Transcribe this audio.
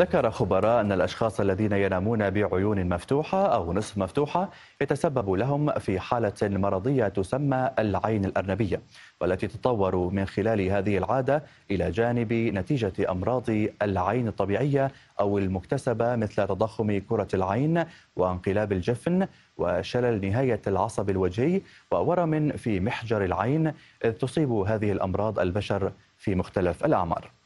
ذكر خبراء أن الأشخاص الذين ينامون بعيون مفتوحة أو نصف مفتوحة يتسبب لهم في حالة مرضية تسمى العين الأرنبية والتي تتطور من خلال هذه العادة إلى جانب نتيجة أمراض العين الطبيعية أو المكتسبة مثل تضخم كرة العين وانقلاب الجفن وشلل نهاية العصب الوجهي وورم في محجر العين إذ تصيب هذه الأمراض البشر في مختلف الأعمار